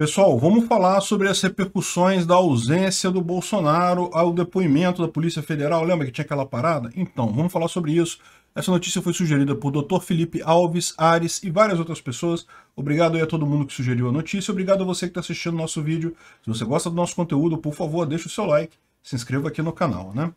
Pessoal, vamos falar sobre as repercussões da ausência do Bolsonaro ao depoimento da Polícia Federal. Lembra que tinha aquela parada? Então, vamos falar sobre isso. Essa notícia foi sugerida por Dr. Felipe Alves Ares e várias outras pessoas. Obrigado aí a todo mundo que sugeriu a notícia. Obrigado a você que está assistindo o nosso vídeo. Se você gosta do nosso conteúdo, por favor, deixa o seu like. Se inscreva aqui no canal, né?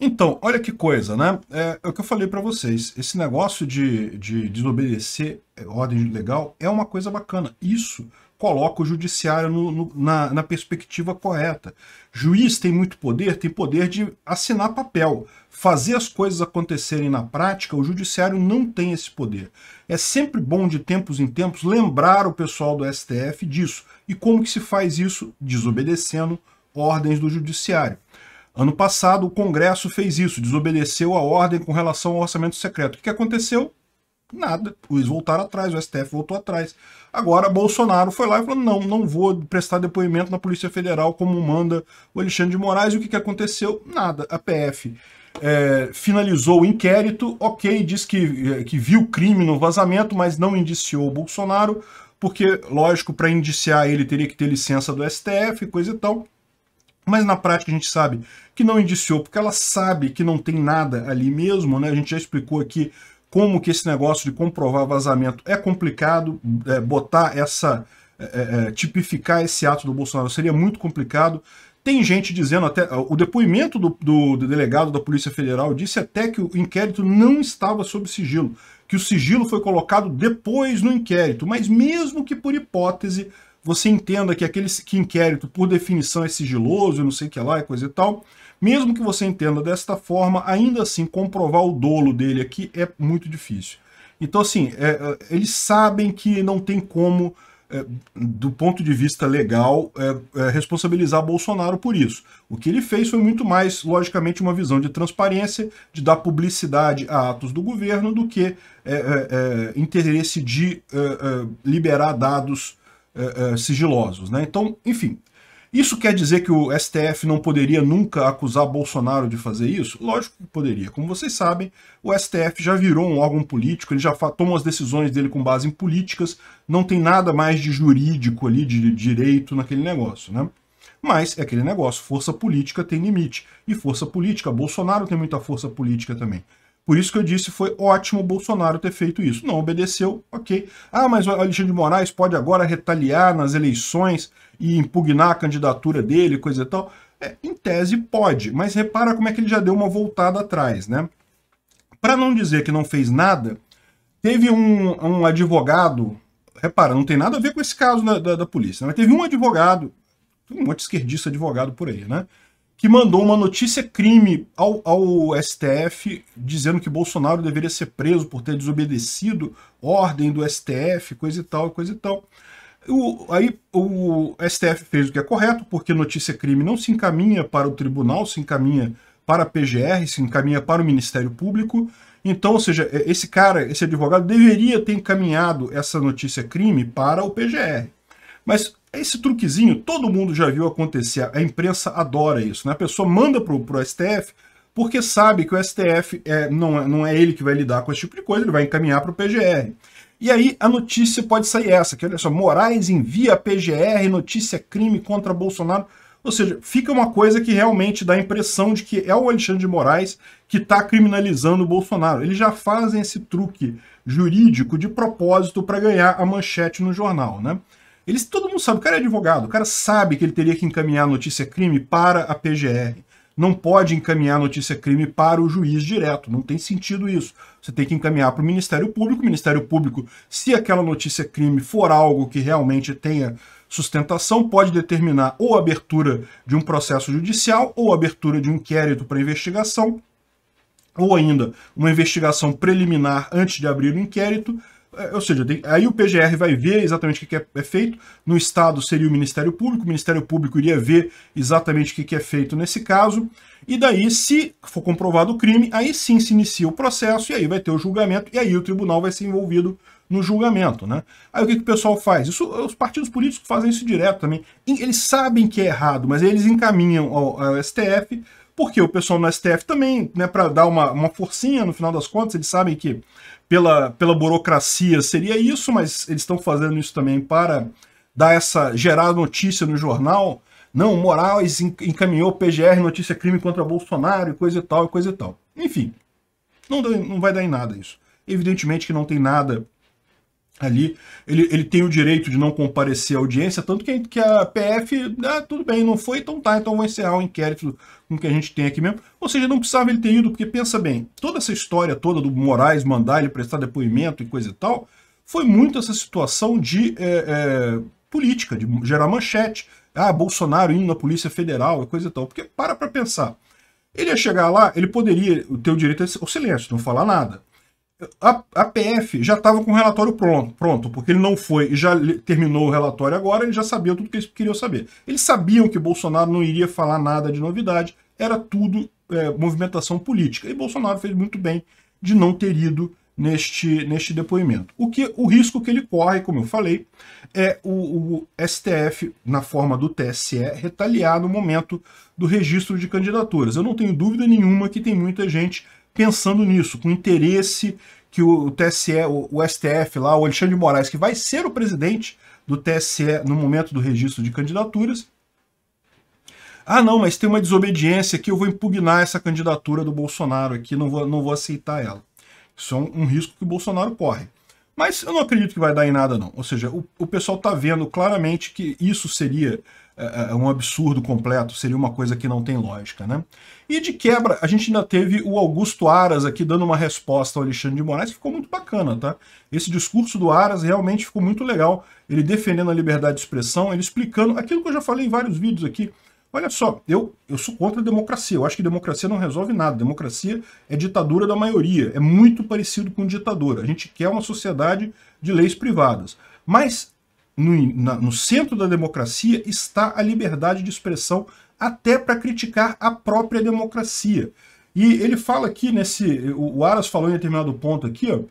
Então, olha que coisa, né? É, é o que eu falei para vocês. Esse negócio de, de desobedecer é, ordem legal é uma coisa bacana. Isso coloca o judiciário no, no, na, na perspectiva correta. Juiz tem muito poder, tem poder de assinar papel. Fazer as coisas acontecerem na prática, o judiciário não tem esse poder. É sempre bom, de tempos em tempos, lembrar o pessoal do STF disso. E como que se faz isso? Desobedecendo ordens do judiciário. Ano passado, o Congresso fez isso, desobedeceu a ordem com relação ao orçamento secreto. O que aconteceu? Nada. Eles voltaram atrás, o STF voltou atrás. Agora, Bolsonaro foi lá e falou: não, não vou prestar depoimento na Polícia Federal como manda o Alexandre de Moraes. E o que, que aconteceu? Nada. A PF é, finalizou o inquérito, ok, diz que, é, que viu crime no vazamento, mas não indiciou o Bolsonaro, porque, lógico, para indiciar ele teria que ter licença do STF, coisa e tal. Mas na prática a gente sabe que não indiciou, porque ela sabe que não tem nada ali mesmo, né? A gente já explicou aqui como que esse negócio de comprovar vazamento é complicado, é, botar essa. É, é, é, tipificar esse ato do Bolsonaro seria muito complicado. Tem gente dizendo até. O depoimento do, do, do, delegado da Polícia Federal disse até que o inquérito não estava sob sigilo, que o sigilo foi colocado depois no inquérito, mas mesmo que por hipótese você entenda que aquele que inquérito, por definição, é sigiloso, não sei o que lá, é coisa e tal, mesmo que você entenda desta forma, ainda assim, comprovar o dolo dele aqui é muito difícil. Então, assim, é, é eles sabem que não tem como, é, do ponto de vista legal, é, é, responsabilizar Bolsonaro por isso. O que ele fez foi muito mais, logicamente, uma visão de transparência, de dar publicidade a atos do governo, do que é, interesse de liberar dados é, é, sigilosos. Né? Então, enfim, isso quer dizer que o STF não poderia nunca acusar Bolsonaro de fazer isso? Lógico que poderia. Como vocês sabem, o STF já virou um órgão político, ele já toma as decisões dele com base em políticas, não tem nada mais de jurídico ali, de direito naquele negócio, né? Mas é aquele negócio, força política tem limite. E força política, Bolsonaro tem muita força política também. Por isso que eu disse, foi ótimo o Bolsonaro ter feito isso. Não obedeceu, ok. Ah, mas o Alexandre de Moraes pode agora retaliar nas eleições e impugnar a candidatura dele, coisa e tal. É, em tese pode, mas repara como é que ele já deu uma voltada atrás, né? Para não dizer que não fez nada, teve um, um, advogado, repara, não tem nada a ver com esse caso da, da, da polícia, mas teve um advogado, um monte de esquerdista advogado por aí, né? que mandou uma notícia crime ao, ao, STF, dizendo que Bolsonaro deveria ser preso por ter desobedecido ordem do STF, coisa e tal, coisa e tal. O, aí o STF fez o que é correto, porque notícia crime não se encaminha para o tribunal, se encaminha para a PGR, se encaminha para o Ministério Público. Então, ou seja, é, esse cara, esse advogado, deveria ter encaminhado essa notícia crime para o PGR. Mas esse truquezinho todo mundo já viu acontecer, a imprensa adora isso, né? A pessoa manda pro, o STF porque sabe que o STF é, não, é, não é ele que vai lidar com esse tipo de coisa, ele vai encaminhar para o PGR. E aí a notícia pode sair essa, que olha só, Moraes envia PGR notícia é crime contra Bolsonaro. Ou seja, fica uma coisa que realmente dá a impressão de que é o Alexandre de Moraes que está criminalizando o Bolsonaro. Eles já fazem esse truque jurídico de propósito para ganhar a manchete no jornal, né? Eles, todo mundo sabe, o cara é advogado, o cara sabe que ele teria que encaminhar a notícia crime para a PGR. Não pode encaminhar a notícia crime para o juiz direto, não tem sentido isso. Você tem que encaminhar para o Ministério Público. O Ministério Público, se aquela notícia crime for algo que realmente tenha sustentação pode determinar ou abertura de um processo judicial ou abertura de um inquérito para investigação, ou ainda uma investigação preliminar antes de abrir o inquérito, é, ou seja, aí o PGR vai ver exatamente o que é, é feito. No Estado seria o Ministério Público, o Ministério Público iria ver exatamente o que é feito nesse caso. E daí, se for comprovado o crime, aí sim se inicia o processo e aí vai ter o julgamento e aí o tribunal vai ser envolvido no julgamento. Né? Aí o que, que o pessoal faz? Isso, os partidos políticos fazem isso direto também. Eles sabem que é errado, mas eles encaminham ao, ao STF porque o pessoal no STF também, né, para dar uma, uma forcinha no final das contas, eles sabem que pela, pela burocracia seria isso, mas eles estão fazendo isso também para dar essa gerar notícia no jornal. Não, Moraes encaminhou PGR notícia crime contra Bolsonaro e coisa e tal, e coisa e tal. Enfim, não, não vai dar em nada isso. Evidentemente que não tem nada ali, ele, ele tem o direito de não comparecer à audiência, tanto que, que a PF, ah, tudo bem, não foi, então tá, então vou encerrar o inquérito com o que a gente tem aqui mesmo. Ou seja, não precisava ele ter ido, porque pensa bem, toda essa história toda do Moraes mandar ele prestar depoimento e coisa e tal, foi muito essa situação de é, é, política, de gerar manchete. Ah, Bolsonaro indo na Polícia Federal e coisa e tal. Porque para pra pensar, ele ia chegar lá, ele poderia ter o direito ao silêncio, não falar nada a, a PF já estava com o relatório pronto, pronto, porque ele não foi e já terminou o relatório agora, ele já sabia tudo que eles queriam saber. Eles sabiam que Bolsonaro não iria falar nada de novidade, era tudo é, movimentação política. E Bolsonaro fez muito bem de não ter ido neste, neste depoimento. O, que, o risco que ele corre, como eu falei, é o, o, STF, na forma do TSE, retaliar no momento do registro de candidaturas. Eu não tenho dúvida nenhuma que tem muita gente pensando nisso, com interesse que o, TSE, o, STF lá, o Alexandre de Moraes, que vai ser o presidente do TSE no momento do registro de candidaturas. Ah, não, mas tem uma desobediência aqui, eu vou impugnar essa candidatura do Bolsonaro aqui, não vou, não vou aceitar ela. Isso é um, um risco que o Bolsonaro corre. Mas eu não acredito que vai dar em nada, não. Ou seja, o, o pessoal está vendo claramente que isso seria é, é, é, um absurdo completo, seria uma coisa que não tem lógica, né? E de quebra, a gente ainda teve o Augusto Aras aqui dando uma resposta ao Alexandre de Moraes, que ficou muito bacana, tá? Esse discurso do Aras realmente ficou muito legal, ele defendendo a liberdade de expressão, ele explicando aquilo que eu já falei em vários vídeos aqui, Olha só, eu, eu sou contra a democracia. Eu acho que democracia não resolve nada. Democracia é ditadura da maioria. É muito parecido com ditadura. A gente quer uma sociedade de leis privadas. Mas no, na, no centro da democracia está a liberdade de expressão, até para criticar a própria democracia. E ele fala aqui nesse. O Aras falou em determinado ponto aqui, ó.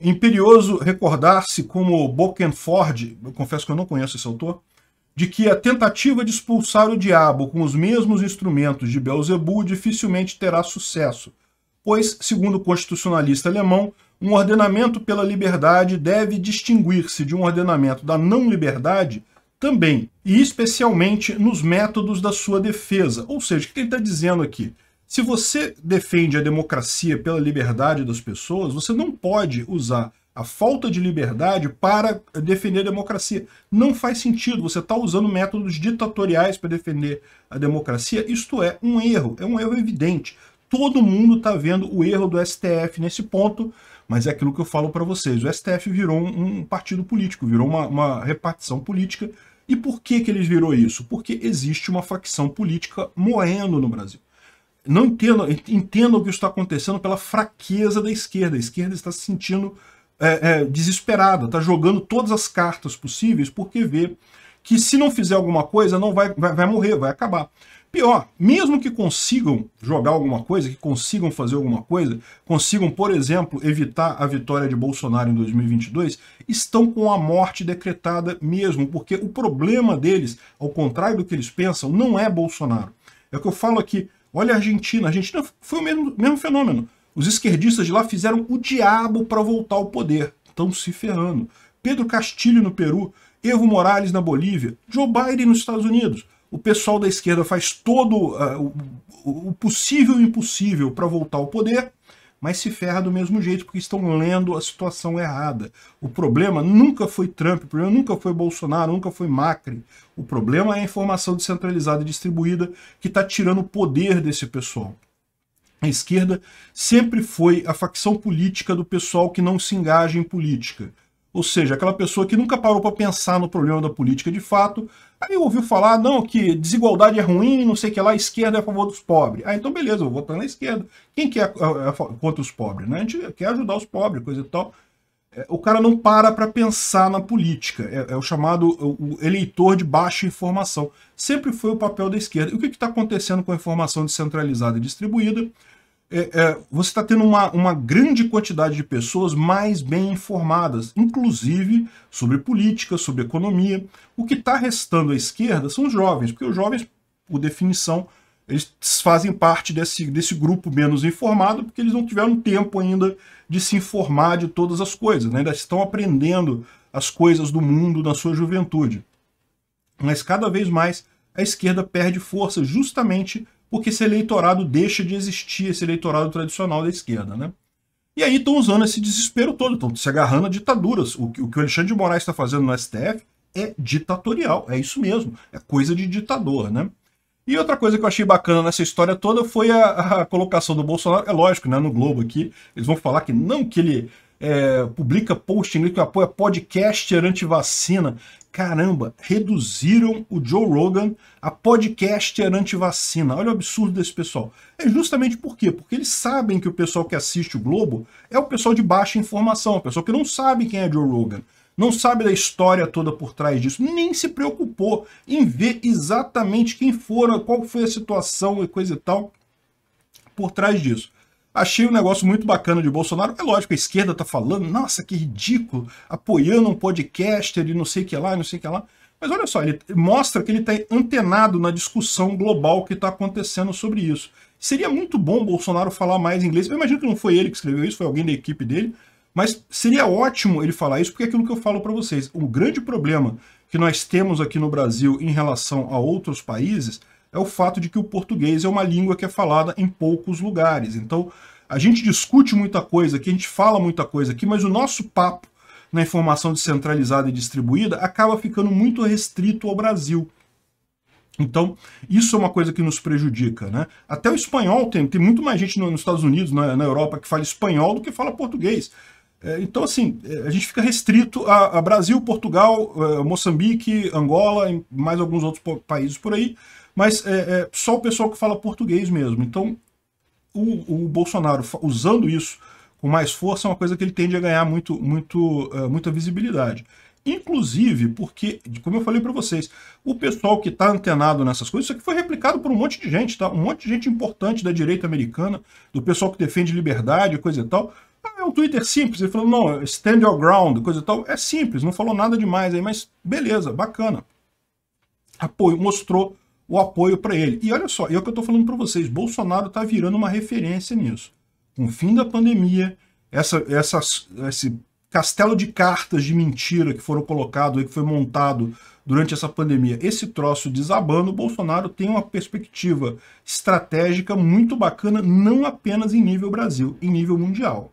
Imperioso recordar-se como Bokenford, eu confesso que eu não conheço esse autor, de que a tentativa de expulsar o diabo com os mesmos instrumentos de Beelzebub dificilmente terá sucesso, pois, segundo o constitucionalista alemão, um ordenamento pela liberdade deve distinguir-se de um ordenamento da não-liberdade também, e especialmente nos métodos da sua defesa. Ou seja, o que ele está dizendo aqui? Se você defende a democracia pela liberdade das pessoas, você não pode usar a falta de liberdade para defender a democracia. Não faz sentido. Você está usando métodos ditatoriais para defender a democracia. Isto é um erro, é um erro evidente. Todo mundo está vendo o erro do STF nesse ponto. Mas é aquilo que eu falo para vocês, o STF virou um, um partido político, virou uma, uma repartição política. E por que, que ele virou isso? Porque existe uma facção política moendo no Brasil não entendam, entendo o que está acontecendo pela fraqueza da esquerda. A esquerda está se sentindo é, é, desesperada, está jogando todas as cartas possíveis porque vê que se não fizer alguma coisa, não vai, vai, vai morrer, vai acabar. Pior, mesmo que consigam jogar alguma coisa, que consigam fazer alguma coisa, consigam, por exemplo, evitar a vitória de Bolsonaro em 2022, estão com a morte decretada mesmo, porque o problema deles, ao contrário do que eles pensam, não é Bolsonaro. É o que eu falo aqui. Olha a Argentina. A Argentina foi o mesmo, mesmo fenômeno. Os esquerdistas de lá fizeram o diabo para voltar ao poder. Estão se ferrando. Pedro Castilho no Peru Evo Morales na Bolívia, Joe Biden nos Estados Unidos. O pessoal da esquerda faz todo uh, o, o possível e o impossível para voltar ao poder, mas se ferra do mesmo jeito porque estão lendo a situação errada. O problema nunca foi Trump, o problema nunca foi Bolsonaro, nunca foi Macri. O problema é a informação descentralizada e distribuída que está tirando o poder desse pessoal. A esquerda sempre foi a facção política do pessoal que não se engaja em política. Ou seja, aquela pessoa que nunca parou para pensar no problema da política de fato, aí ouviu falar, não, que desigualdade é ruim, não sei o que lá, a esquerda é a favor dos pobres. Ah, então beleza, eu vou votar na esquerda. Quem quer é, é, é contra os pobres? Né? A gente quer ajudar os pobres, coisa e tal. O cara não para para pensar na política. É, é, o chamado o eleitor de baixa informação. Sempre foi o papel da esquerda. E o que está acontecendo com a informação descentralizada e distribuída? é, é, você está tendo uma, uma grande quantidade de pessoas mais bem informadas, inclusive sobre política, sobre economia. O que está restando à esquerda são os jovens, porque os jovens, por definição, eles fazem parte desse, desse grupo menos informado, porque eles não tiveram tempo ainda de se informar de todas as coisas, né? ainda estão aprendendo as coisas do mundo na sua juventude. Mas cada vez mais a esquerda perde força justamente porque esse eleitorado deixa de existir, esse eleitorado tradicional da esquerda. Né? E aí estão usando esse desespero todo, estão se agarrando a ditaduras. O, o que o Alexandre de Moraes está fazendo no STF é ditatorial, é isso mesmo, é coisa de ditador, né? E outra coisa que eu achei bacana nessa história toda foi a, a, colocação do Bolsonaro, é lógico, né, no Globo aqui, eles vão falar que não que ele é, publica post em inglês que apoia podcaster anti vacina Caramba, reduziram o Joe Rogan a podcaster anti vacina Olha o absurdo desse pessoal. É justamente por quê? Porque eles sabem que o pessoal que assiste o Globo é o pessoal de baixa informação, o pessoal que não sabe quem é Joe Rogan não sabe da história toda por trás disso, nem se preocupou em ver exatamente quem foram, qual foi a situação e coisa e tal por trás disso. Achei um negócio muito bacana de Bolsonaro. É lógico, a esquerda tá falando, nossa, que ridículo, apoiando um podcaster e não sei o que lá, não sei o que lá. Mas olha só, ele mostra que ele está antenado na discussão global que está acontecendo sobre isso. Seria muito bom Bolsonaro falar mais inglês. Eu imagino que não foi ele que escreveu isso, foi alguém da equipe dele. Mas seria ótimo ele falar isso, porque é aquilo que eu falo para vocês. O grande problema que nós temos aqui no Brasil em relação a outros países é o fato de que o português é uma língua que é falada em poucos lugares. Então, a gente discute muita coisa aqui, a gente fala muita coisa aqui, mas o nosso papo na informação descentralizada e distribuída acaba ficando muito restrito ao Brasil. Então, isso é uma coisa que nos prejudica. Né? Até o espanhol tem, tem muito mais gente nos Estados Unidos, na, na Europa, que fala espanhol do que fala português. É, então, assim, é, a gente fica restrito a, a Brasil, Portugal, é, Moçambique, Angola e mais alguns outros países por aí. Mas é, é, só o pessoal que fala português mesmo. Então, o, o Bolsonaro usando isso com mais força é uma coisa que ele tende a ganhar muito, muito, uh, muita visibilidade. Inclusive porque, como eu falei para vocês, o pessoal que está antenado nessas coisas, isso aqui foi replicado por um monte de gente, tá? Um monte de gente importante da direita americana, do pessoal que defende liberdade, coisa e tal. Ah, é um Twitter simples, ele falou, não, stand your ground, coisa e tal. É simples, não falou nada demais aí, mas beleza, bacana. Apoio, mostrou o apoio para ele. E olha só, é o que eu estou falando para vocês, Bolsonaro está virando uma referência nisso. Com o fim da pandemia, essa, essa, esse castelo de cartas de mentira que foram colocados, que foi montado durante essa pandemia, esse troço desabando, o Bolsonaro tem uma perspectiva estratégica muito bacana, não apenas em nível Brasil, em nível mundial.